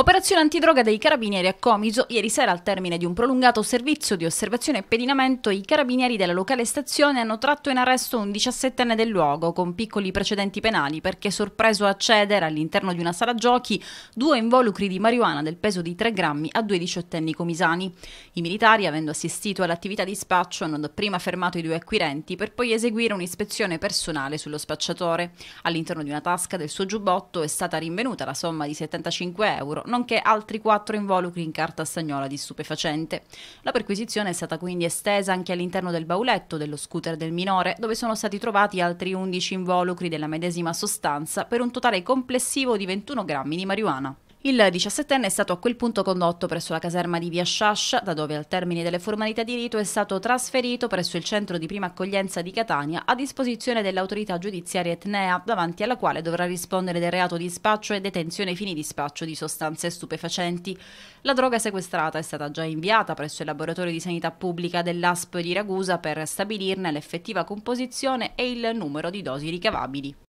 Operazione antidroga dei carabinieri a Comiso. Ieri sera, al termine di un prolungato servizio di osservazione e pedinamento, i carabinieri della locale stazione hanno tratto in arresto un 17enne del luogo con piccoli precedenti penali perché sorpreso a cedere all'interno di una sala giochi due involucri di marijuana del peso di 3 grammi a due diciottenni comisani. I militari, avendo assistito all'attività di spaccio, hanno dapprima fermato i due acquirenti per poi eseguire un'ispezione personale sullo spacciatore. All'interno di una tasca del suo giubbotto è stata rinvenuta la somma di 75 euro nonché altri quattro involucri in carta stagnola di stupefacente. La perquisizione è stata quindi estesa anche all'interno del bauletto dello scooter del minore, dove sono stati trovati altri 11 involucri della medesima sostanza per un totale complessivo di 21 grammi di marijuana. Il 17enne è stato a quel punto condotto presso la caserma di Via Sciascia, da dove al termine delle formalità di rito è stato trasferito presso il centro di prima accoglienza di Catania a disposizione dell'autorità giudiziaria Etnea, davanti alla quale dovrà rispondere del reato di spaccio e detenzione fini di spaccio di sostanze stupefacenti. La droga sequestrata è stata già inviata presso il laboratorio di sanità pubblica dell'ASP di Ragusa per stabilirne l'effettiva composizione e il numero di dosi ricavabili.